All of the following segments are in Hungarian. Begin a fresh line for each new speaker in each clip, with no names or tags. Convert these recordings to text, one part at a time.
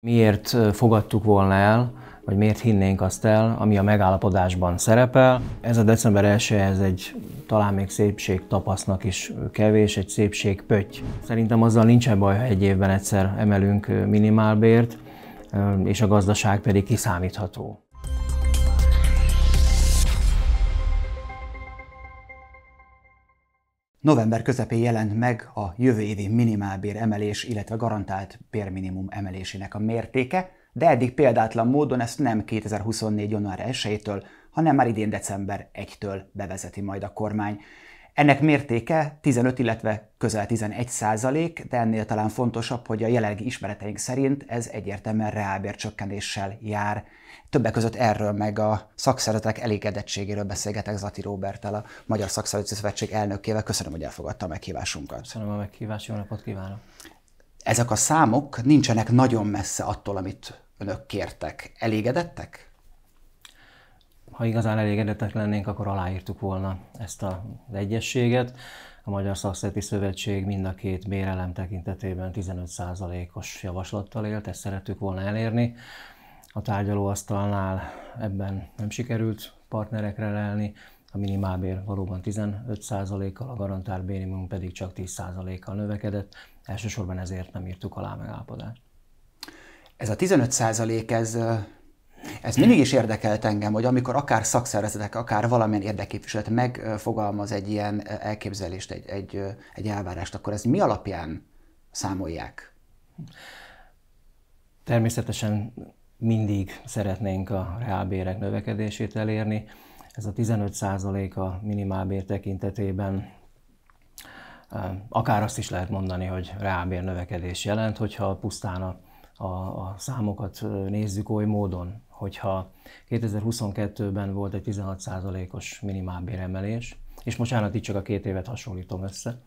Miért fogadtuk volna el, vagy miért hinnénk azt el, ami a megállapodásban szerepel. Ez a december 1 ez egy talán még szépség tapasznak is kevés, egy szépség pötty. Szerintem azzal nincsen baj, ha egy évben egyszer emelünk minimálbért, és a gazdaság pedig kiszámítható. November közepén
jelent meg a jövő évi minimálbér emelés, illetve garantált bérminimum emelésének a mértéke, de eddig példátlan módon ezt nem 2024. január 1-től, hanem már idén december 1-től bevezeti majd a kormány. Ennek mértéke 15, illetve közel 11 százalék, de ennél talán fontosabb, hogy a jelenlegi ismereteink szerint ez egyértelműen reálbércsökkenéssel jár. Többek között erről meg a szakszervezetek elégedettségéről beszélgetek Zati Róbertel, a Magyar Szakszervezeti Szövetség elnökével. Köszönöm, hogy elfogadta a meghívásunkat.
Köszönöm a meghívást, jó napot kívánok!
Ezek a számok nincsenek nagyon messze attól, amit önök kértek. Elégedettek?
ha igazán elégedettek lennénk, akkor aláírtuk volna ezt az egyességet. A Magyar Szakszeti Szövetség mind a két bérelem tekintetében 15%-os javaslattal élt, ezt szerettük volna elérni. A tárgyalóasztalnál ebben nem sikerült partnerekre lelni, a minimálbér valóban 15%-kal, a garantált bérimum pedig csak 10%-kal növekedett. Elsősorban ezért nem írtuk alá megállapodást.
Ez a 15 ez ez mindig is érdekelt engem, hogy amikor akár szakszervezetek, akár valamilyen érdekképviselet megfogalmaz egy ilyen elképzelést, egy, egy, egy elvárást, akkor ez mi alapján számolják?
Természetesen mindig szeretnénk a reálbérek növekedését elérni. Ez a 15% a minimálbér tekintetében akár azt is lehet mondani, hogy reálbér növekedés jelent, hogyha pusztán a, a, a számokat nézzük oly módon, hogyha 2022-ben volt egy 16%-os minimálbéremelés, és bocsánat, itt csak a két évet hasonlítom össze,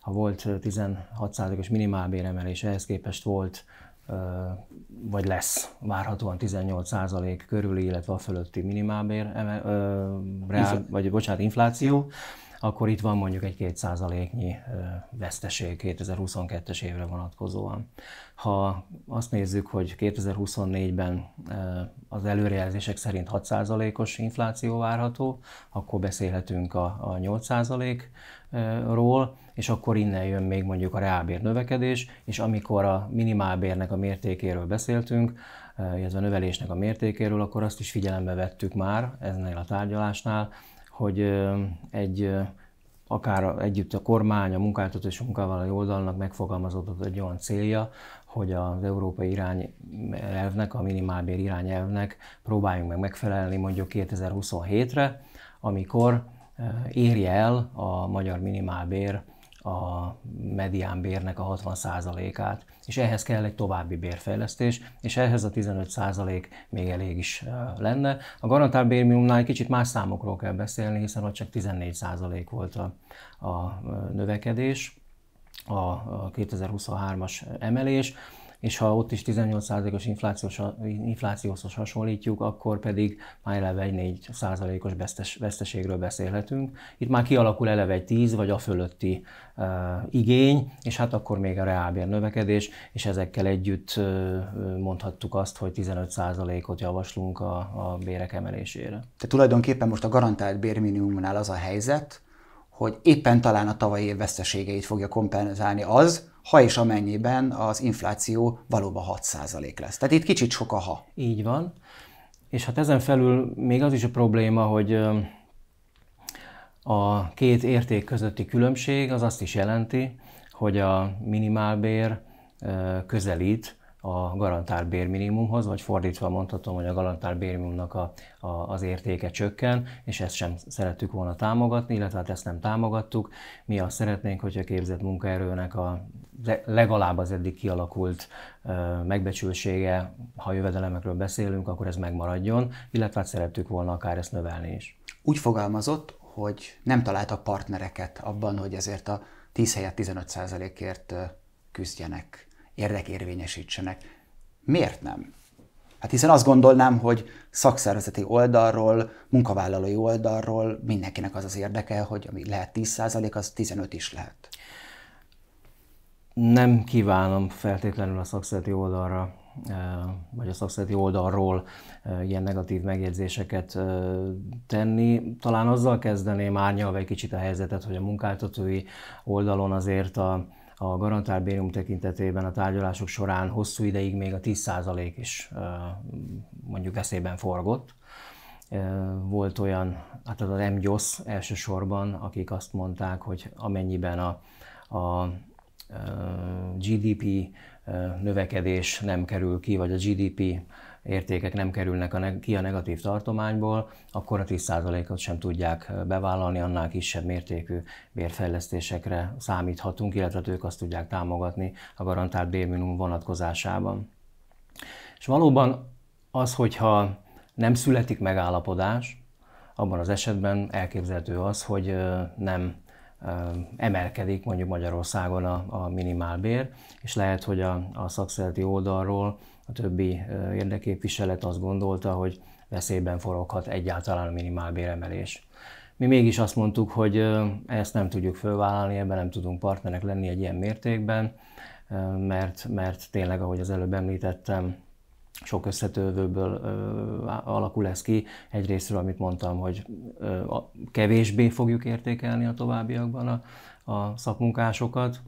ha volt 16%-os minimálbéremelés, ehhez képest volt vagy lesz várhatóan 18% körüli, illetve a fölötti minimálbér, reál, vagy bocsánat, infláció, akkor itt van mondjuk egy 2 százaléknyi veszteség 2022-es évre vonatkozóan. Ha azt nézzük, hogy 2024-ben az előrejelzések szerint 6 százalékos infláció várható, akkor beszélhetünk a, 8 ról, és akkor innen jön még mondjuk a reálbér növekedés, és amikor a minimálbérnek a mértékéről beszéltünk, ez a növelésnek a mértékéről, akkor azt is figyelembe vettük már ennél a tárgyalásnál, hogy egy akár együtt a kormány, a munkáltató és a munkavállalói oldalnak megfogalmazódott egy olyan célja, hogy az európai irányelvnek, a minimálbér irányelvnek próbáljunk meg megfelelni mondjuk 2027-re, amikor érje el a magyar minimálbér a bérnek a 60%-át, és ehhez kell egy további bérfejlesztés, és ehhez a 15% még elég is lenne. A garantált bérminimumnál egy kicsit más számokról kell beszélni, hiszen ott csak 14% volt a, a növekedés a 2023-as emelés és ha ott is 18%-os inflációs, inflációhoz hasonlítjuk, akkor pedig már eleve egy 4%-os vesztes, veszteségről beszélhetünk. Itt már kialakul eleve egy 10 vagy a fölötti uh, igény, és hát akkor még a reálbér növekedés, és ezekkel együtt uh, mondhattuk azt, hogy 15%-ot javaslunk a, a bérek emelésére. Tehát
tulajdonképpen most a garantált bérminimumnál az a helyzet, hogy éppen talán a tavalyi év veszteségeit fogja kompenzálni az, ha és amennyiben az infláció valóban 6% lesz.
Tehát itt kicsit sok a ha. Így van. És hát ezen felül még az is a probléma, hogy a két érték közötti különbség az azt is jelenti, hogy a minimálbér közelít a garantált bérminimumhoz, vagy fordítva mondhatom, hogy a garantált bérminimumnak a, a, az értéke csökken, és ezt sem szerettük volna támogatni, illetve hát ezt nem támogattuk. Mi azt szeretnénk, hogy a képzett munkaerőnek a legalább az eddig kialakult megbecsülsége, ha jövedelemekről beszélünk, akkor ez megmaradjon, illetve hát szerettük volna akár ezt növelni is. Úgy fogalmazott, hogy nem találtak partnereket abban, hogy ezért a 10 helyett
15%-ért küzdjenek érdekérvényesítsenek. Miért nem? Hát hiszen azt gondolnám, hogy szakszervezeti oldalról, munkavállalói oldalról mindenkinek az az érdeke, hogy ami lehet 10%, az 15 is lehet.
Nem kívánom feltétlenül a szakszervezeti oldalra eh, vagy a szakszereti oldalról eh, ilyen negatív megjegyzéseket eh, tenni. Talán azzal kezdeném árnyalva egy kicsit a helyzetet, hogy a munkáltatói oldalon azért a, a garantált bérium tekintetében a tárgyalások során hosszú ideig még a 10% is mondjuk eszében forgott. Volt olyan, hát az m elsősorban, akik azt mondták, hogy amennyiben a, a GDP növekedés nem kerül ki, vagy a GDP értékek nem kerülnek a ki a negatív tartományból, akkor a 10%-ot sem tudják bevállalni, annál kisebb mértékű bérfejlesztésekre számíthatunk, illetve ők azt tudják támogatni a garantált bérminimum vonatkozásában. És valóban az, hogyha nem születik megállapodás, abban az esetben elképzelhető az, hogy nem emelkedik mondjuk Magyarországon a, a minimálbér, és lehet, hogy a, a szakszereti oldalról a többi érdeképviselet azt gondolta, hogy veszélyben foroghat egyáltalán a minimálbéremelés. Mi mégis azt mondtuk, hogy ezt nem tudjuk fölvállalni, ebben nem tudunk partnerek lenni egy ilyen mértékben, mert, mert tényleg, ahogy az előbb említettem, sok összetövőből ö, alakul ez ki. Egyrésztről, amit mondtam, hogy ö, a, kevésbé fogjuk értékelni a továbbiakban a, a szakmunkásokat,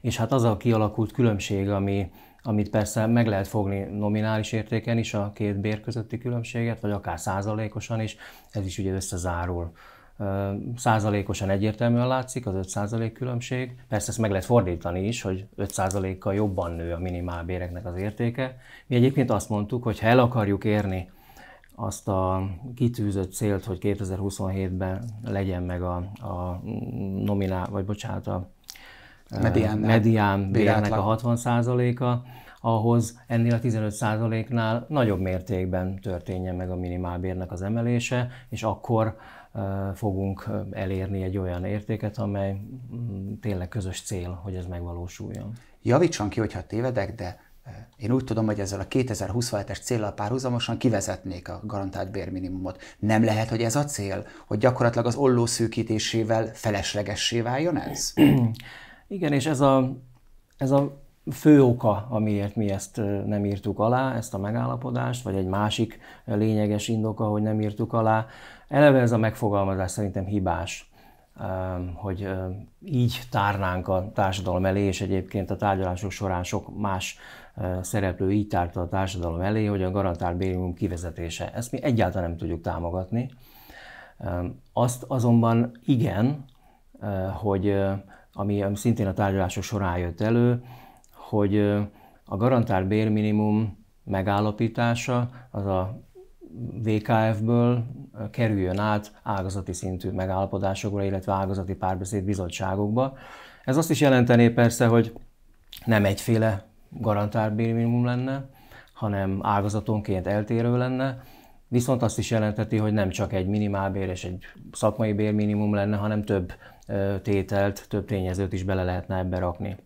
és hát az a kialakult különbség, ami, amit persze meg lehet fogni nominális értéken is, a két bér közötti különbséget, vagy akár százalékosan is, ez is ugye összezárul. Százalékosan egyértelműen látszik az 5 százalék különbség, persze ezt meg lehet fordítani is, hogy 5 százalékkal jobban nő a béreknek az értéke. Mi egyébként azt mondtuk, hogy ha el akarjuk érni azt a kitűzött célt, hogy 2027-ben legyen meg a, a nominál, vagy bocsánat, a medián bérnek a 60%-a, ahhoz ennél a 15%-nál nagyobb mértékben történjen meg a minimálbérnek az emelése, és akkor fogunk elérni egy olyan értéket, amely mm, tényleg közös cél, hogy ez megvalósuljon. Javítson ki, hogyha tévedek, de én úgy tudom, hogy
ezzel a 2027-es célral párhuzamosan kivezetnék a garantált bérminimumot. Nem lehet, hogy ez a cél, hogy gyakorlatilag az olló szűkítésével feleslegessé váljon ez?
Igen, és ez a, ez a fő oka, amiért mi ezt nem írtuk alá, ezt a megállapodást, vagy egy másik lényeges indoka, hogy nem írtuk alá. Eleve ez a megfogalmazás szerintem hibás, hogy így tárnánk a társadalom elé, és egyébként a tárgyalások során sok más szereplő így tárta a társadalom elé, hogy a garantált bérium kivezetése. Ezt mi egyáltalán nem tudjuk támogatni. Azt azonban igen, hogy ami szintén a tárgyalások során jött elő, hogy a garantált bérminimum megállapítása az a VKF-ből kerüljön át ágazati szintű megállapodásokra, illetve ágazati párbeszéd bizottságokba. Ez azt is jelentené persze, hogy nem egyféle garantált bérminimum lenne, hanem ágazatonként eltérő lenne, viszont azt is jelenteti, hogy nem csak egy minimálbér és egy szakmai bérminimum lenne, hanem több tételt, több tényezőt is bele lehetne ebbe rakni.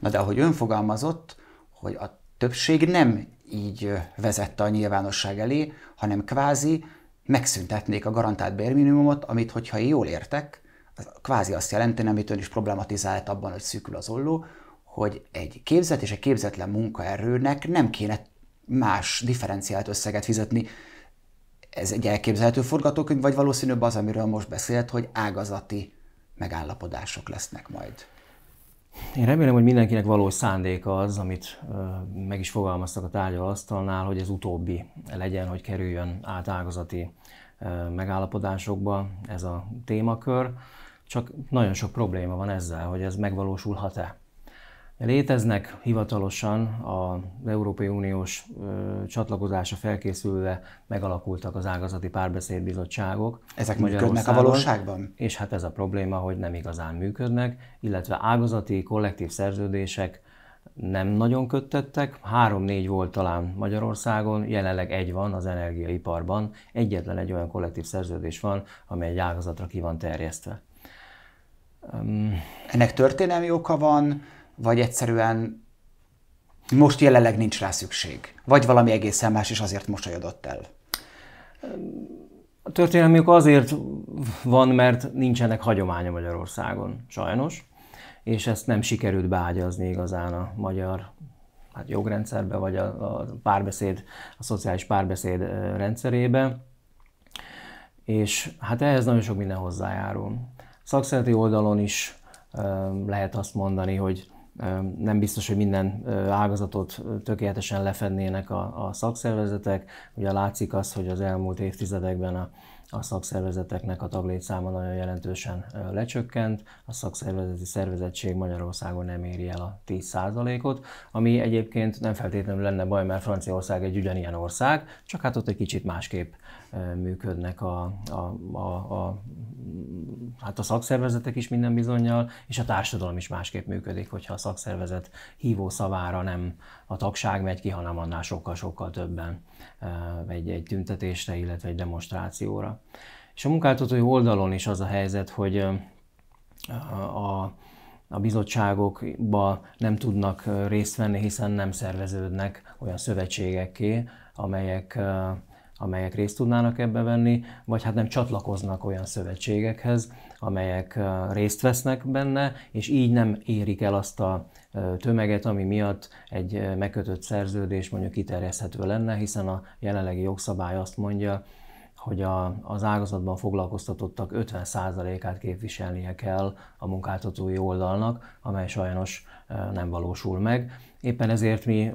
Na de ahogy ön fogalmazott, hogy a többség nem
így vezette a nyilvánosság elé, hanem kvázi megszüntetnék a garantált bérminimumot, amit, hogyha jól értek, az kvázi azt jelenti, amit ön is problematizált abban, hogy szűkül az olló, hogy egy képzett és egy képzetlen munkaerőnek nem kéne más differenciált összeget fizetni. Ez egy elképzelhető forgatókönyv, vagy valószínűbb az, amiről most beszélt, hogy ágazati megállapodások lesznek majd.
Én remélem, hogy mindenkinek való szándéka az, amit meg is fogalmaztak a tárgyalasztalnál, hogy ez utóbbi legyen, hogy kerüljön át ágazati megállapodásokba ez a témakör. Csak nagyon sok probléma van ezzel, hogy ez megvalósulhat-e. Léteznek hivatalosan az Európai Uniós csatlakozása felkészülve megalakultak az ágazati párbeszédbizottságok. Ezek működnek a valóságban? És hát ez a probléma, hogy nem igazán működnek, illetve ágazati kollektív szerződések nem nagyon köttettek. Három-négy volt talán Magyarországon, jelenleg egy van az energiaiparban. Egyetlen egy olyan kollektív szerződés van, amely egy ágazatra ki van terjesztve. Um, Ennek történelmi
oka van, vagy egyszerűen most jelenleg nincs rá szükség?
Vagy valami egészen más, és azért mosolyodott el? A történelmük azért van, mert nincsenek hagyománya Magyarországon, sajnos, és ezt nem sikerült beágyazni igazán a magyar hát jogrendszerbe, vagy a, a párbeszéd, a szociális párbeszéd rendszerébe. És hát ehhez nagyon sok minden hozzájárul. Szakszereti oldalon is lehet azt mondani, hogy nem biztos, hogy minden ágazatot tökéletesen lefednének a, a szakszervezetek. Ugye látszik az, hogy az elmúlt évtizedekben a, a szakszervezeteknek a taglétszáma nagyon jelentősen lecsökkent, a szakszervezeti szervezettség Magyarországon nem éri el a 10%-ot, ami egyébként nem feltétlenül lenne baj, mert Franciaország egy ugyanilyen ország, csak hát ott egy kicsit másképp működnek a, a, a, a, hát a szakszervezetek is minden bizonyal, és a társadalom is másképp működik, hogyha a szakszervezet hívó szavára nem a tagság megy ki, hanem annál sokkal-sokkal többen egy, egy tüntetésre, illetve egy demonstrációra. És a munkáltatói oldalon is az a helyzet, hogy a, a bizottságokba nem tudnak részt venni, hiszen nem szerveződnek olyan szövetségekké, amelyek amelyek részt tudnának ebbe venni, vagy hát nem csatlakoznak olyan szövetségekhez, amelyek részt vesznek benne, és így nem érik el azt a tömeget, ami miatt egy megkötött szerződés mondjuk kiterjeszthető lenne, hiszen a jelenlegi jogszabály azt mondja, hogy a, az ágazatban foglalkoztatottak 50%-át képviselnie kell a munkáltatói oldalnak, amely sajnos nem valósul meg. Éppen ezért mi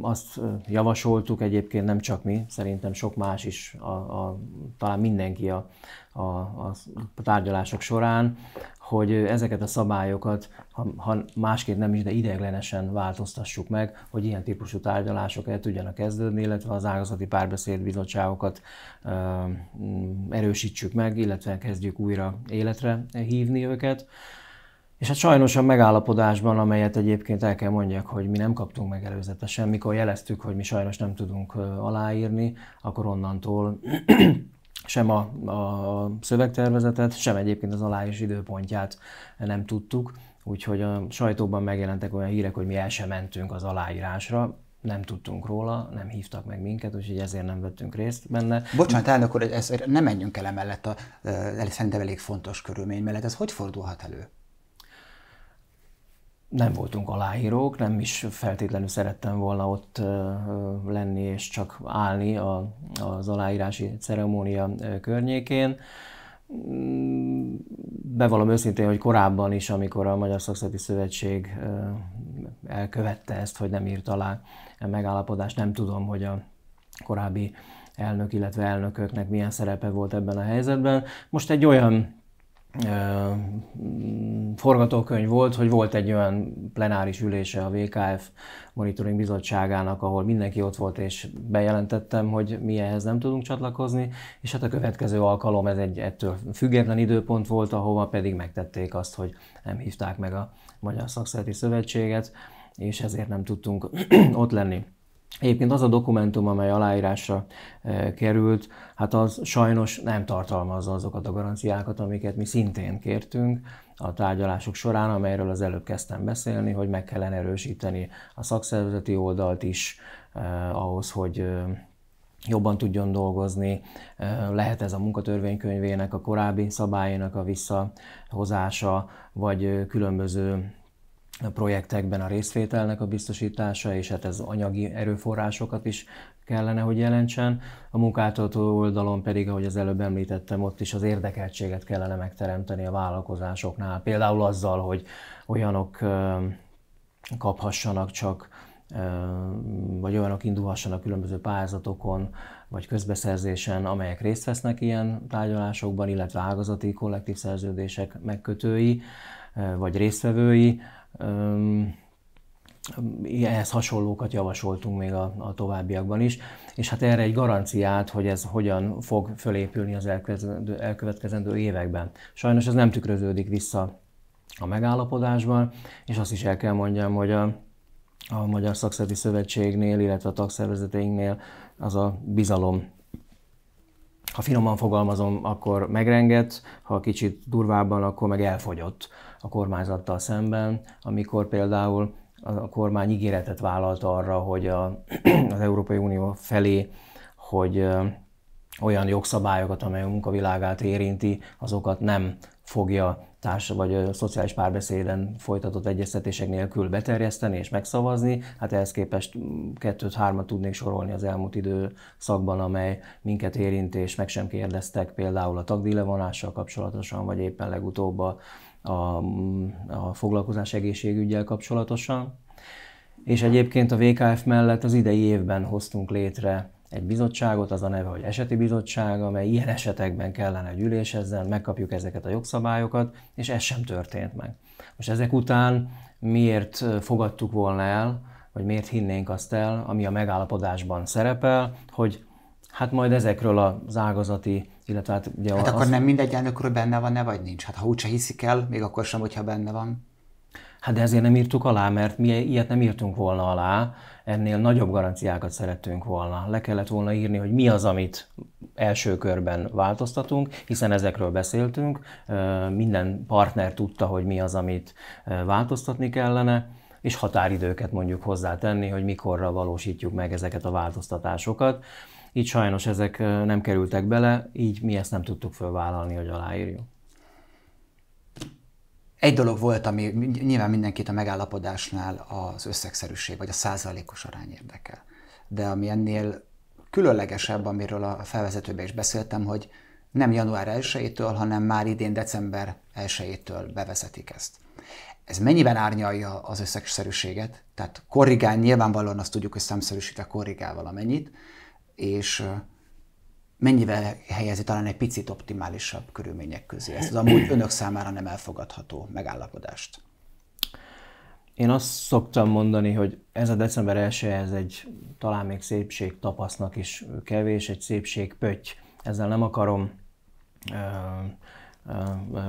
azt javasoltuk, egyébként nem csak mi, szerintem sok más is, a, a, talán mindenki a, a, a tárgyalások során, hogy ezeket a szabályokat, ha, ha másként nem is, de ideiglenesen változtassuk meg, hogy ilyen típusú tárgyalások el tudjanak kezdődni, illetve az ágazati párbeszédbizottságokat erősítsük meg, illetve kezdjük újra életre hívni őket. És hát sajnos a megállapodásban, amelyet egyébként el kell mondjak, hogy mi nem kaptunk meg előzetesen, mikor jeleztük, hogy mi sajnos nem tudunk aláírni, akkor onnantól sem a, a szövegtervezetet, sem egyébként az aláírás időpontját nem tudtuk. Úgyhogy a sajtóban megjelentek olyan hírek, hogy mi el sem mentünk az aláírásra, nem tudtunk róla, nem hívtak meg minket, úgyhogy ezért nem vettünk részt benne. Bocsánat, elnök úr, ez, nem menjünk el emellett,
a, a szerintem elég
fontos körülmény mellett. Ez hogy fordulhat elő? nem voltunk aláírók, nem is feltétlenül szerettem volna ott lenni és csak állni a, az aláírási ceremónia környékén. Mm, bevallom őszintén, hogy korábban is, amikor a Magyar Szakszati Szövetség elkövette ezt, hogy nem írt alá a e megállapodást, nem tudom, hogy a korábbi elnök, illetve elnököknek milyen szerepe volt ebben a helyzetben. Most egy olyan forgatókönyv volt, hogy volt egy olyan plenáris ülése a VKF Monitoring Bizottságának, ahol mindenki ott volt, és bejelentettem, hogy mi ehhez nem tudunk csatlakozni, és hát a következő alkalom ez egy ettől független időpont volt, ahova pedig megtették azt, hogy nem hívták meg a Magyar Szakszereti Szövetséget, és ezért nem tudtunk ott lenni. Egyébként az a dokumentum, amely aláírásra e, került, hát az sajnos nem tartalmazza azokat a garanciákat, amiket mi szintén kértünk a tárgyalások során, amelyről az előbb kezdtem beszélni, hogy meg kellene erősíteni a szakszervezeti oldalt is eh, ahhoz, hogy eh, jobban tudjon dolgozni. Eh, lehet ez a munkatörvénykönyvének, a korábbi szabályainak a visszahozása, vagy e, különböző projektekben a részvételnek a biztosítása, és hát ez anyagi erőforrásokat is kellene, hogy jelentsen. A munkáltató oldalon pedig, ahogy az előbb említettem, ott is az érdekeltséget kellene megteremteni a vállalkozásoknál. Például azzal, hogy olyanok kaphassanak csak, vagy olyanok indulhassanak különböző pályázatokon, vagy közbeszerzésen, amelyek részt vesznek ilyen tárgyalásokban, illetve ágazati kollektív szerződések megkötői, vagy résztvevői, ehhez hasonlókat javasoltunk még a, a továbbiakban is, és hát erre egy garanciát, hogy ez hogyan fog fölépülni az elkövetkezendő, elkövetkezendő években. Sajnos ez nem tükröződik vissza a megállapodásban, és azt is el kell mondjam, hogy a, a Magyar Szakszervi Szövetségnél, illetve a tagszervezeteinknél az a bizalom ha finoman fogalmazom, akkor megrengett. ha kicsit durvábban, akkor meg elfogyott a kormányzattal szemben, amikor például a kormány ígéretet vállalt arra, hogy a, az Európai Unió felé, hogy olyan jogszabályokat, amely a munkavilágát érinti, azokat nem fogja társa vagy a szociális párbeszéden folytatott egyeztetések nélkül beterjeszteni és megszavazni. Hát ehhez képest mm, kettőt, hármat tudnék sorolni az elmúlt időszakban, amely minket érint és meg sem kérdeztek, például a tagdíjlevonással kapcsolatosan, vagy éppen legutóbb a, a, mm, a foglalkozás egészségügyel kapcsolatosan. És egyébként a VKF mellett az idei évben hoztunk létre egy bizottságot, az a neve, hogy eseti bizottság, amely ilyen esetekben kellene, hogy megkapjuk ezeket a jogszabályokat, és ez sem történt meg. Most ezek után miért fogadtuk volna el, vagy miért hinnénk azt el, ami a megállapodásban szerepel, hogy hát majd ezekről az ágazati, illetve hát ugye... Hát az... akkor nem
mindegy elnökről benne van-e, vagy nincs? Hát ha úgyse hiszik el, még akkor sem, hogyha benne van.
Hát de ezért nem írtuk alá, mert mi ilyet nem írtunk volna alá, ennél nagyobb garanciákat szerettünk volna. Le kellett volna írni, hogy mi az, amit első körben változtatunk, hiszen ezekről beszéltünk, minden partner tudta, hogy mi az, amit változtatni kellene, és határidőket mondjuk hozzátenni, hogy mikorra valósítjuk meg ezeket a változtatásokat. Így sajnos ezek nem kerültek bele, így mi ezt nem tudtuk fölvállalni, hogy aláírjuk. Egy dolog volt, ami nyilván
mindenkit a megállapodásnál az összegszerűség, vagy a százalékos arány érdekel. De ami ennél különlegesebb, amiről a felvezetőben is beszéltem, hogy nem január 1-től, hanem már idén december 1-től bevezetik ezt. Ez mennyiben árnyalja az összegszerűséget? Tehát korrigál, nyilvánvalóan azt tudjuk, hogy szemszerűsítve korrigál valamennyit, és mennyivel helyezi talán egy picit optimálisabb körülmények közé ezt az amúgy önök számára nem elfogadható megállapodást?
Én azt szoktam mondani, hogy ez a december 1 ez egy talán még szépség tapasznak is kevés, egy szépség pötty. Ezzel nem akarom ö, ö, ö,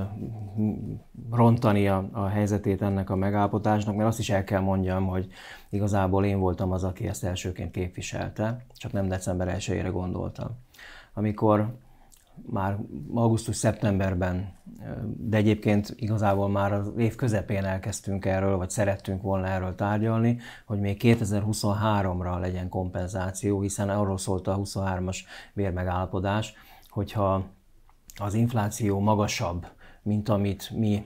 rontani a, a helyzetét ennek a megállapotásnak, mert azt is el kell mondjam, hogy igazából én voltam az, aki ezt elsőként képviselte, csak nem december 1 gondoltam amikor már augusztus-szeptemberben, de egyébként igazából már az év közepén elkezdtünk erről, vagy szerettünk volna erről tárgyalni, hogy még 2023-ra legyen kompenzáció, hiszen arról szólt a 23-as vérmegállapodás, hogyha az infláció magasabb, mint amit mi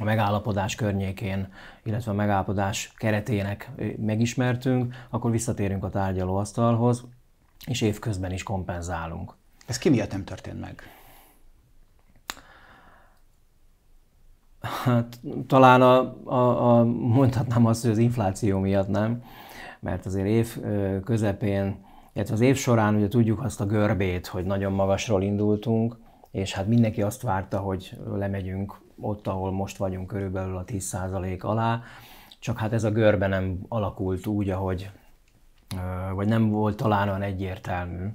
a megállapodás környékén, illetve a megállapodás keretének megismertünk, akkor visszatérünk a tárgyalóasztalhoz, és évközben is kompenzálunk. Ez ki miatt nem történt meg? Hát talán a, a, a, mondhatnám azt, hogy az infláció miatt nem, mert azért év közepén, illetve az év során ugye tudjuk azt a görbét, hogy nagyon magasról indultunk, és hát mindenki azt várta, hogy lemegyünk ott, ahol most vagyunk, körülbelül a 10% alá, csak hát ez a görbe nem alakult úgy, ahogy vagy nem volt talán olyan egyértelmű,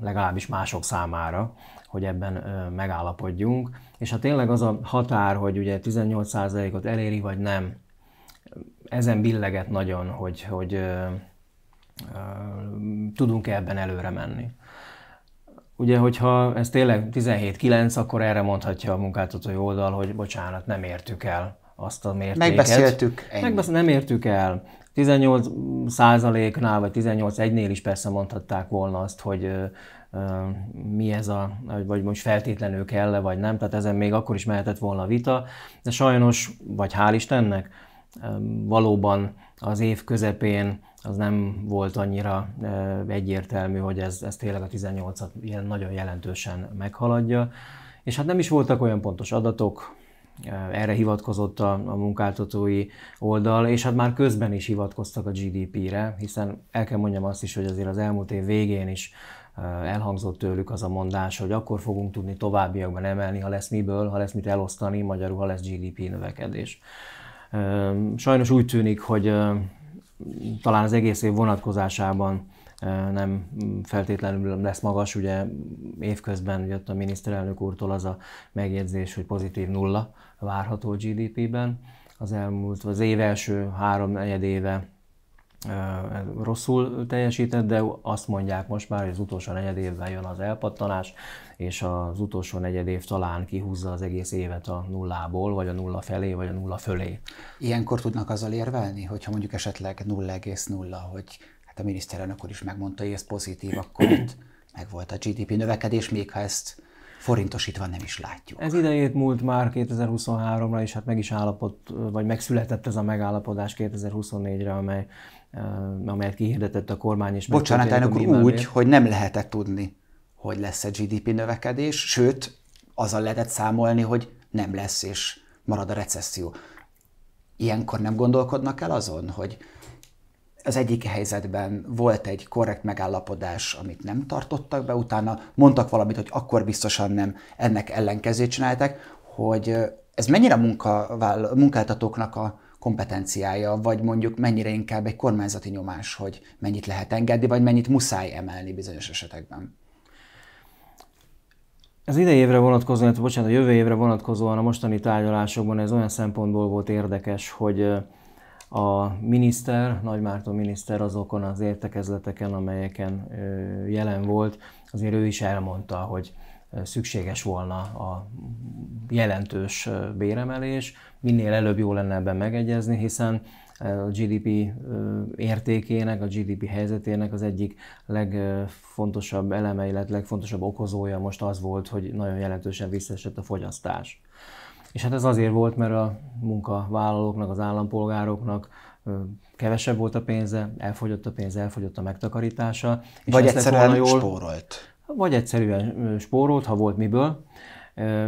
legalábbis mások számára, hogy ebben megállapodjunk. És hát tényleg az a határ, hogy ugye 18%-ot eléri, vagy nem, ezen billeget nagyon, hogy, hogy tudunk-e ebben előre menni. Ugye, hogyha ez tényleg 17-9, akkor erre mondhatja a munkáltatói oldal, hogy bocsánat, nem értük el azt a mértéket. Megbeszéltük. Ennyi. Megbesz- nem értük el. 18 százaléknál, vagy 18 egynél is persze mondhatták volna azt, hogy ö, ö, mi ez a, vagy most feltétlenül kell -e, vagy nem, tehát ezen még akkor is mehetett volna a vita, de sajnos, vagy hál' Istennek, ö, valóban az év közepén az nem volt annyira egyértelmű, hogy ez, ez tényleg a 18-at ilyen nagyon jelentősen meghaladja. És hát nem is voltak olyan pontos adatok, Eh, erre hivatkozott a, a munkáltatói oldal, és hát már közben is hivatkoztak a GDP-re, hiszen el kell mondjam azt is, hogy azért az elmúlt év végén is eh, elhangzott tőlük az a mondás, hogy akkor fogunk tudni továbbiakban emelni, ha lesz miből, ha lesz mit elosztani, magyarul, ha lesz GDP növekedés. Sajnos úgy tűnik, hogy eh, talán az egész év vonatkozásában nem feltétlenül lesz magas. Ugye évközben jött a miniszterelnök úrtól az a megjegyzés, hogy pozitív nulla, várható GDP-ben. Az elmúlt, az év első három negyedéve éve rosszul teljesített, de azt mondják most már, hogy az utolsó negyed évben jön az elpattanás, és az utolsó negyed év talán kihúzza az egész évet a nullából, vagy a nulla felé, vagy a nulla fölé. Ilyenkor tudnak azzal érvelni, hogyha mondjuk esetleg 0,0, hogy hát a
miniszterelnök úr is megmondta, hogy ez pozitív, akkor itt meg volt a GDP növekedés, még ha ezt
forintosítva nem is látjuk. Ez idejét múlt már 2023-ra, és hát meg is állapott, vagy megszületett ez a megállapodás 2024-re, amely, eh, amelyet kihirdetett a kormány. És Bocsánat, elnök úr, úgy, hogy nem lehetett tudni, hogy lesz egy GDP növekedés,
sőt, azzal lehetett számolni, hogy nem lesz, és marad a recesszió. Ilyenkor nem gondolkodnak el azon, hogy az egyik helyzetben volt egy korrekt megállapodás, amit nem tartottak be utána, mondtak valamit, hogy akkor biztosan nem, ennek ellenkezőt csináltak, hogy ez mennyire munkavál, munkáltatóknak a kompetenciája, vagy mondjuk mennyire inkább egy kormányzati nyomás, hogy mennyit lehet engedni, vagy mennyit muszáj emelni bizonyos esetekben?
Az idei évre vonatkozóan, bocsánat, a jövő évre vonatkozóan a mostani tárgyalásokban ez olyan szempontból volt érdekes, hogy a miniszter, Nagy Márton miniszter azokon az értekezleteken, amelyeken jelen volt, azért ő is elmondta, hogy szükséges volna a jelentős béremelés, minél előbb jó lenne ebben megegyezni, hiszen a GDP értékének, a GDP helyzetének az egyik legfontosabb eleme, illetve legfontosabb okozója most az volt, hogy nagyon jelentősen visszaesett a fogyasztás. És hát ez azért volt, mert a munkavállalóknak, az állampolgároknak kevesebb volt a pénze, elfogyott a pénz, elfogyott a megtakarítása. És vagy egyszerűen jól, spórolt. Vagy egyszerűen spórolt, ha volt miből,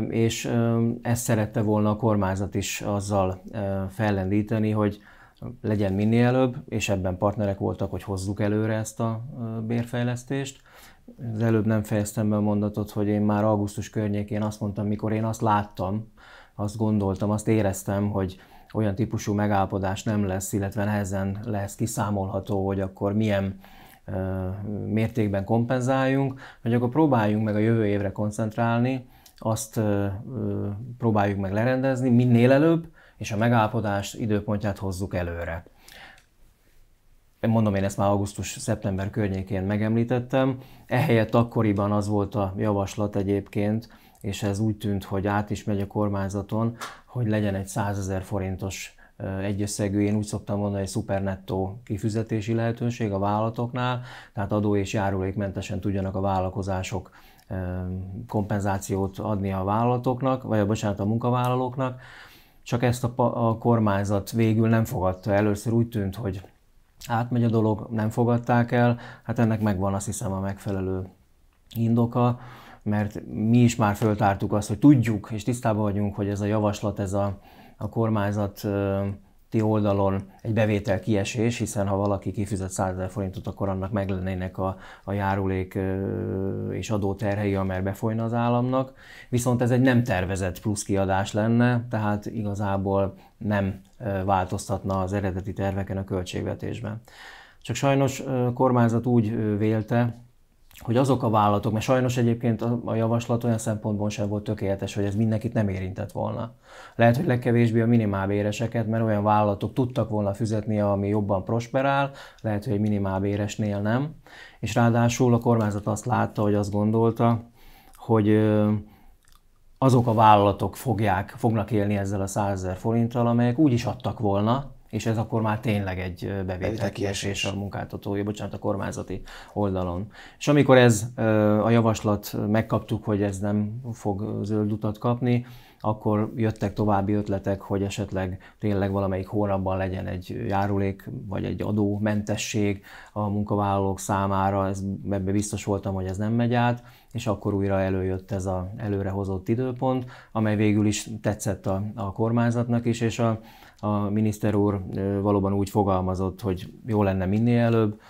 és ezt szerette volna a kormányzat is azzal fellendíteni, hogy legyen minél előbb, és ebben partnerek voltak, hogy hozzuk előre ezt a bérfejlesztést. Az előbb nem fejeztem be a mondatot, hogy én már augusztus környékén azt mondtam, mikor én azt láttam, azt gondoltam, azt éreztem, hogy olyan típusú megállapodás nem lesz, illetve nehezen lesz kiszámolható, hogy akkor milyen mértékben kompenzáljunk, hogy akkor próbáljunk meg a jövő évre koncentrálni, azt próbáljuk meg lerendezni minél előbb, és a megállapodás időpontját hozzuk előre. Mondom, én ezt már augusztus-szeptember környékén megemlítettem. Ehelyett akkoriban az volt a javaslat egyébként, és ez úgy tűnt, hogy át is megy a kormányzaton, hogy legyen egy 100 ezer forintos egyösszegű, én úgy szoktam mondani, hogy szupernettó kifizetési lehetőség a vállalatoknál, tehát adó és járulékmentesen tudjanak a vállalkozások kompenzációt adni a vállalatoknak, vagy a bocsánat, a munkavállalóknak, csak ezt a, a kormányzat végül nem fogadta. Először úgy tűnt, hogy átmegy a dolog, nem fogadták el, hát ennek megvan azt hiszem a megfelelő indoka mert mi is már föltártuk azt, hogy tudjuk, és tisztában vagyunk, hogy ez a javaslat, ez a, a kormányzat ti oldalon egy bevétel kiesés, hiszen ha valaki kifizet 100 ezer forintot, akkor annak meg lennének a, a járulék és adóterhei, amely befolyna az államnak. Viszont ez egy nem tervezett plusz kiadás lenne, tehát igazából nem változtatna az eredeti terveken a költségvetésben. Csak sajnos a kormányzat úgy vélte, hogy azok a vállalatok, mert sajnos egyébként a javaslat olyan szempontból sem volt tökéletes, hogy ez mindenkit nem érintett volna. Lehet, hogy legkevésbé a minimálbéreseket, mert olyan vállalatok tudtak volna fizetni, ami jobban prosperál, lehet, hogy egy minimálbéresnél nem. És ráadásul a kormányzat azt látta, hogy azt gondolta, hogy azok a vállalatok fogják, fognak élni ezzel a 100 ezer forinttal, amelyek úgy is adtak volna, és ez akkor már tényleg egy bevételkiesés a munkáltatói, bocsánat, a kormányzati oldalon. És amikor ez a javaslat megkaptuk, hogy ez nem fog zöld utat kapni, akkor jöttek további ötletek, hogy esetleg tényleg valamelyik hónapban legyen egy járulék vagy egy adómentesség a munkavállalók számára, ez, ebbe biztos voltam, hogy ez nem megy át, és akkor újra előjött ez az előrehozott időpont, amely végül is tetszett a, a kormányzatnak is, és a, a miniszter úr valóban úgy fogalmazott, hogy jó lenne minél előbb,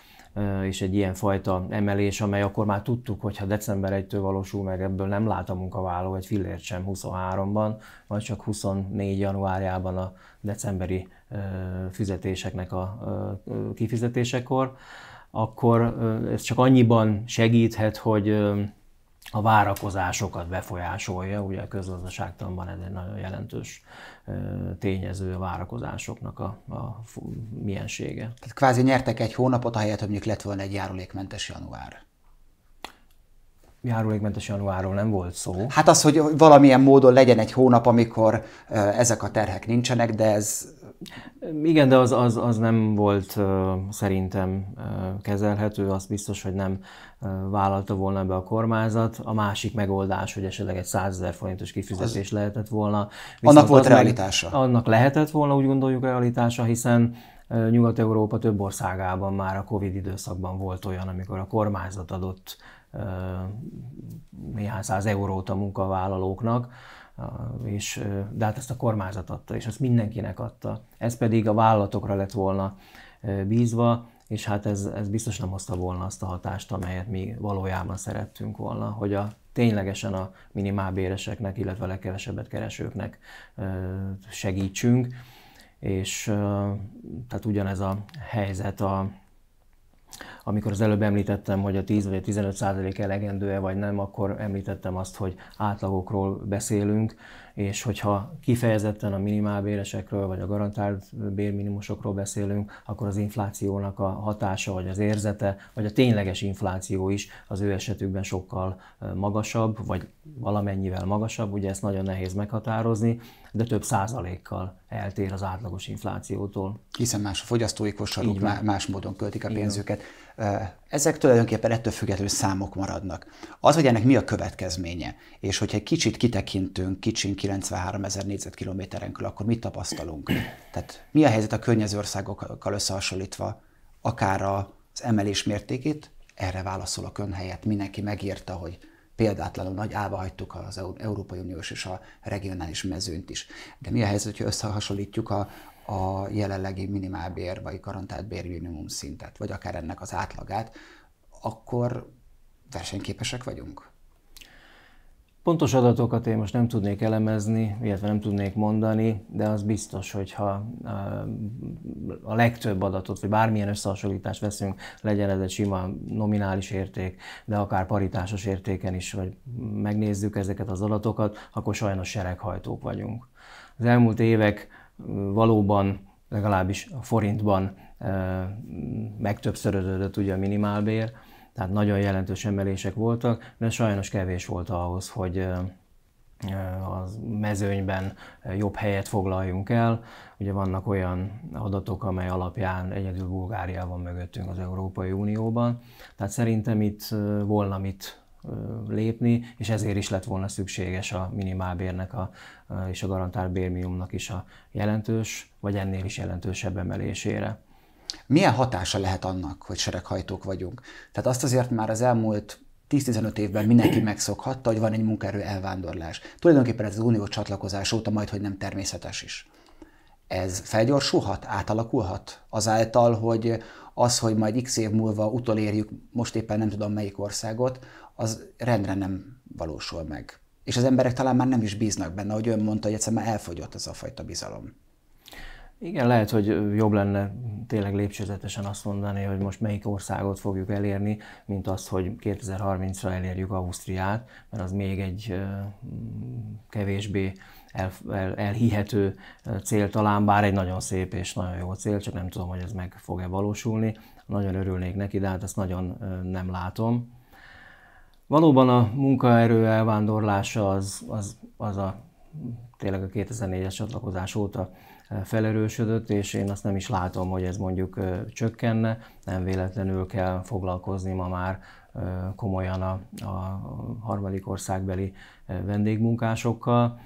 és egy ilyen fajta emelés, amely akkor már tudtuk, hogy ha december 1-től valósul meg, ebből nem lát a munkavállaló egy fillért sem 23-ban, vagy csak 24 januárjában a decemberi fizetéseknek a kifizetésekor, akkor ez csak annyiban segíthet, hogy a várakozásokat befolyásolja, ugye a közgazdaságtanban ez egy nagyon jelentős tényező a várakozásoknak a, a miensége. Tehát kvázi nyertek egy hónapot, ahelyett, hogy mondjuk lett volna
egy járulékmentes január
járulékmentes januárról nem volt szó.
Hát az, hogy valamilyen módon legyen egy hónap, amikor ezek a terhek nincsenek, de ez
igen, de az, az, az nem volt szerintem kezelhető, az biztos, hogy nem vállalta volna be a kormányzat. A másik megoldás, hogy esetleg egy 100 ezer forintos kifizetés az, lehetett volna. Viszont annak volt realitása. Meg, annak lehetett volna, úgy gondoljuk, realitása, hiszen Nyugat-Európa több országában már a Covid időszakban volt olyan, amikor a kormányzat adott néhány száz eurót a munkavállalóknak, és, de hát ezt a kormányzat adta, és ezt mindenkinek adta. Ez pedig a vállalatokra lett volna bízva, és hát ez, ez biztos nem hozta volna azt a hatást, amelyet mi valójában szerettünk volna, hogy a ténylegesen a minimálbéreseknek, illetve a legkevesebbet keresőknek segítsünk. És tehát ugyanez a helyzet a amikor az előbb említettem, hogy a 10 vagy a 15 százalék elegendő-e vagy nem, akkor említettem azt, hogy átlagokról beszélünk és hogyha kifejezetten a minimálbéresekről vagy a garantált bérminimusokról beszélünk, akkor az inflációnak a hatása, vagy az érzete, vagy a tényleges infláció is az ő esetükben sokkal magasabb, vagy valamennyivel magasabb, ugye ezt nagyon nehéz meghatározni, de több százalékkal eltér az átlagos inflációtól. Hiszen más a fogyasztói kosaruk, más módon költik a pénzüket. Igen.
Ezek tulajdonképpen ettől függetlenül számok maradnak. Az, hogy ennek mi a következménye, és hogyha egy kicsit kitekintünk kicsin 93 ezer kül, akkor mit tapasztalunk? Tehát mi a helyzet a környező országokkal összehasonlítva, akár az emelés mértékét? Erre a ön helyett. Mindenki megírta, hogy példátlanul nagy állva hagytuk az Európai Uniós és a regionális mezőnyt is. De mi a helyzet, hogyha összehasonlítjuk a, a jelenlegi minimálbér vagy garantált bérminimum szintet, vagy akár ennek az átlagát,
akkor versenyképesek vagyunk. Pontos adatokat én most nem tudnék elemezni, illetve nem tudnék mondani, de az biztos, hogyha a legtöbb adatot, vagy bármilyen összehasonlítást veszünk, legyen ez egy sima nominális érték, de akár paritásos értéken is, vagy megnézzük ezeket az adatokat, akkor sajnos sereghajtók vagyunk. Az elmúlt évek valóban legalábbis a forintban megtöbbszöröződött ugye a minimálbér, tehát nagyon jelentős emelések voltak, de sajnos kevés volt ahhoz, hogy a mezőnyben jobb helyet foglaljunk el. Ugye vannak olyan adatok, amely alapján egyedül Bulgária van mögöttünk az Európai Unióban. Tehát szerintem itt volna mit lépni, és ezért is lett volna szükséges a minimálbérnek a, és a garantált bérmiumnak is a jelentős, vagy ennél is jelentősebb emelésére. Milyen hatása lehet annak, hogy sereghajtók vagyunk?
Tehát azt azért már az elmúlt 10-15 évben mindenki megszokhatta, hogy van egy munkaerő elvándorlás. Tulajdonképpen ez az unió csatlakozás óta majd, hogy nem természetes is. Ez felgyorsulhat, átalakulhat azáltal, hogy az, hogy majd x év múlva utolérjük, most éppen nem tudom melyik országot, az rendre nem valósul meg. És az emberek talán már nem is bíznak benne, hogy ön mondta, hogy egyszerűen már elfogyott ez a fajta bizalom.
Igen, lehet, hogy jobb lenne tényleg lépcsőzetesen azt mondani, hogy most melyik országot fogjuk elérni, mint azt, hogy 2030-ra elérjük Ausztriát, mert az még egy kevésbé el, el, elhihető cél talán, bár egy nagyon szép és nagyon jó cél, csak nem tudom, hogy ez meg fog-e valósulni. Nagyon örülnék neki, de hát ezt nagyon nem látom. Valóban a munkaerő elvándorlása az, az, az a tényleg a 2004-es csatlakozás óta e, felerősödött, és én azt nem is látom, hogy ez mondjuk e, csökkenne, nem véletlenül kell foglalkozni ma már e, komolyan a, a harmadik országbeli vendégmunkásokkal.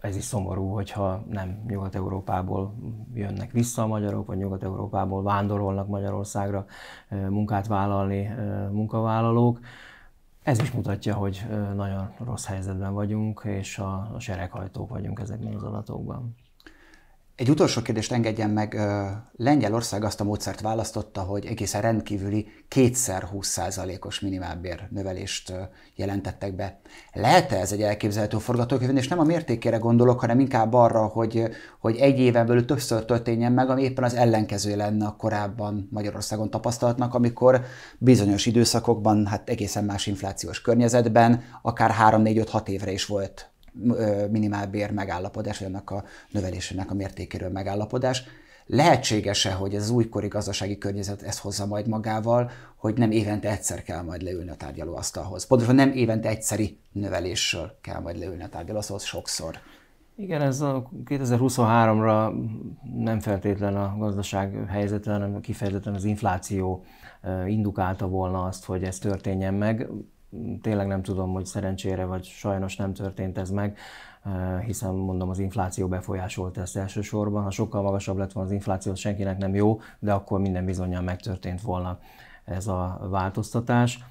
Ez is szomorú, hogyha nem Nyugat-Európából jönnek vissza a magyarok, vagy Nyugat-Európából vándorolnak Magyarországra munkát vállalni munkavállalók. Ez is mutatja, hogy nagyon rossz helyzetben vagyunk, és a, a sereghajtók vagyunk ezekben az adatokban. Egy
utolsó kérdést engedjen meg. Lengyelország azt a módszert választotta, hogy egészen rendkívüli kétszer 20%-os minimálbér növelést jelentettek be. Lehet-e ez egy elképzelhető forgatókönyv, és nem a mértékére gondolok, hanem inkább arra, hogy, hogy egy éven belül többször történjen meg, ami éppen az ellenkező lenne a korábban Magyarországon tapasztalatnak, amikor bizonyos időszakokban, hát egészen más inflációs környezetben, akár 3-4-5-6 évre is volt minimálbér megállapodás, vagy annak a növelésének a mértékéről megállapodás. Lehetséges-e, hogy ez az újkori gazdasági környezet ezt hozza majd magával, hogy nem évente egyszer kell majd leülni a tárgyalóasztalhoz? Pontosan nem évente egyszeri növelésről kell majd leülni a tárgyalóasztalhoz sokszor.
Igen, ez a 2023-ra nem feltétlen a gazdaság helyzete, hanem kifejezetten az infláció indukálta volna azt, hogy ez történjen meg tényleg nem tudom, hogy szerencsére vagy sajnos nem történt ez meg, eh, hiszen mondom az infláció befolyásolta ezt elsősorban. Ha sokkal magasabb lett volna az infláció, senkinek nem jó, de akkor minden bizonyal megtörtént volna ez a változtatás.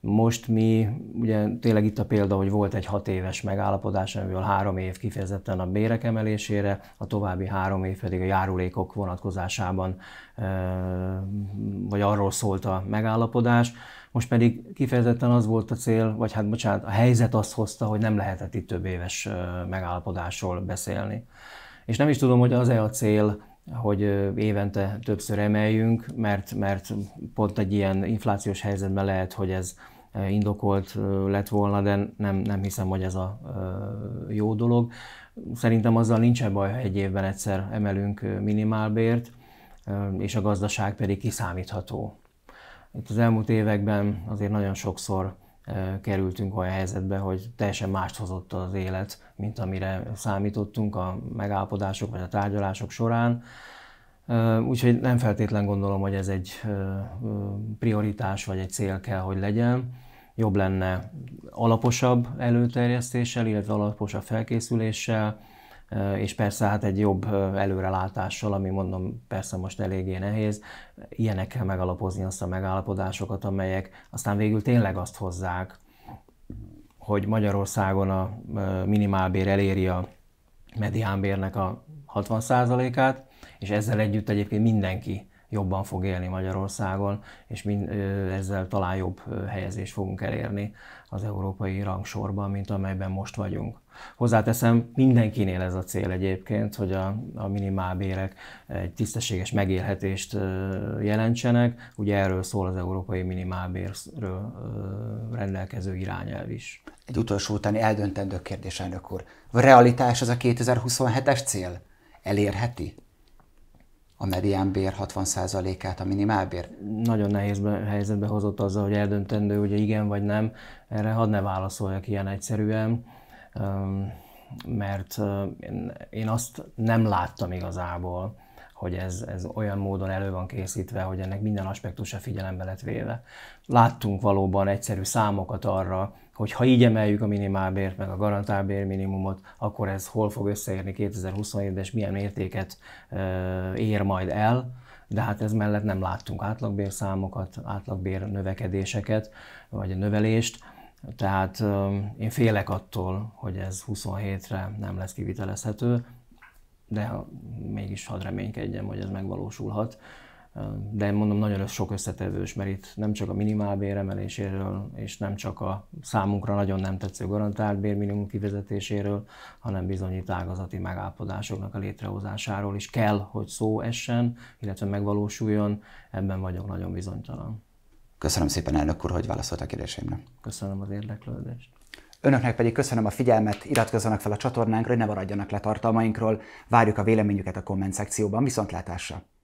Most mi, ugye tényleg itt a példa, hogy volt egy hat éves megállapodás, amiből három év kifejezetten a bérek emelésére, a további három év pedig a járulékok vonatkozásában, eh, vagy arról szólt a megállapodás most pedig kifejezetten az volt a cél, vagy hát bocsánat, a helyzet azt hozta, hogy nem lehetett itt több éves megállapodásról beszélni. És nem is tudom, hogy az-e a cél, hogy évente többször emeljünk, mert, mert pont egy ilyen inflációs helyzetben lehet, hogy ez indokolt lett volna, de nem, nem hiszem, hogy ez a jó dolog. Szerintem azzal nincs e baj, ha egy évben egyszer emelünk minimálbért, és a gazdaság pedig kiszámítható. Itt az elmúlt években azért nagyon sokszor kerültünk olyan helyzetbe, hogy teljesen mást hozott az élet, mint amire számítottunk a megállapodások vagy a tárgyalások során. Úgyhogy nem feltétlen gondolom, hogy ez egy prioritás vagy egy cél kell, hogy legyen. Jobb lenne alaposabb előterjesztéssel, illetve alaposabb felkészüléssel, és persze hát egy jobb előrelátással, ami mondom persze most eléggé nehéz, ilyenekkel megalapozni azt a megállapodásokat, amelyek aztán végül tényleg azt hozzák, hogy Magyarországon a minimálbér eléri a mediánbérnek a 60%-át, és ezzel együtt egyébként mindenki jobban fog élni Magyarországon, és mind, ezzel talán jobb helyezést fogunk elérni az európai rangsorban, mint amelyben most vagyunk. Hozzáteszem, mindenkinél ez a cél egyébként, hogy a, a minimálbérek egy tisztességes megélhetést jelentsenek. Ugye erről szól az európai minimálbérről rendelkező irányelv is. Egy utolsó utáni
eldöntendő kérdés, elnök úr. A realitás az a 2027-es cél? Elérheti?
a mediánbér 60%-át a minimálbér? Nagyon nehéz be, helyzetbe hozott azzal, hogy eldöntendő, hogy igen vagy nem. Erre hadd ne válaszoljak ilyen egyszerűen mert én azt nem láttam igazából, hogy ez, ez olyan módon elő van készítve, hogy ennek minden aspektusa figyelembe lett véve. Láttunk valóban egyszerű számokat arra, hogy ha így emeljük a minimálbért, meg a garantálbér bérminimumot, akkor ez hol fog összeérni 2027-ben, és milyen értéket ér majd el, de hát ez mellett nem láttunk átlagbérszámokat, átlagbér növekedéseket, vagy növelést tehát én félek attól, hogy ez 27-re nem lesz kivitelezhető, de mégis hadd reménykedjem, hogy ez megvalósulhat. De mondom, nagyon sok összetevős, mert itt nem csak a minimálbér emeléséről, és nem csak a számunkra nagyon nem tetsző garantált bérminimum kivezetéséről, hanem bizonyi tágazati megállapodásoknak a létrehozásáról is kell, hogy szó essen, illetve megvalósuljon, ebben vagyok nagyon bizonytalan.
Köszönöm szépen, elnök úr, hogy válaszolt a kérdéseimre.
Köszönöm az érdeklődést. Önöknek pedig köszönöm
a figyelmet, iratkozzanak fel a csatornánkra, hogy ne maradjanak le tartalmainkról, várjuk a véleményüket a komment szekcióban, viszontlátásra!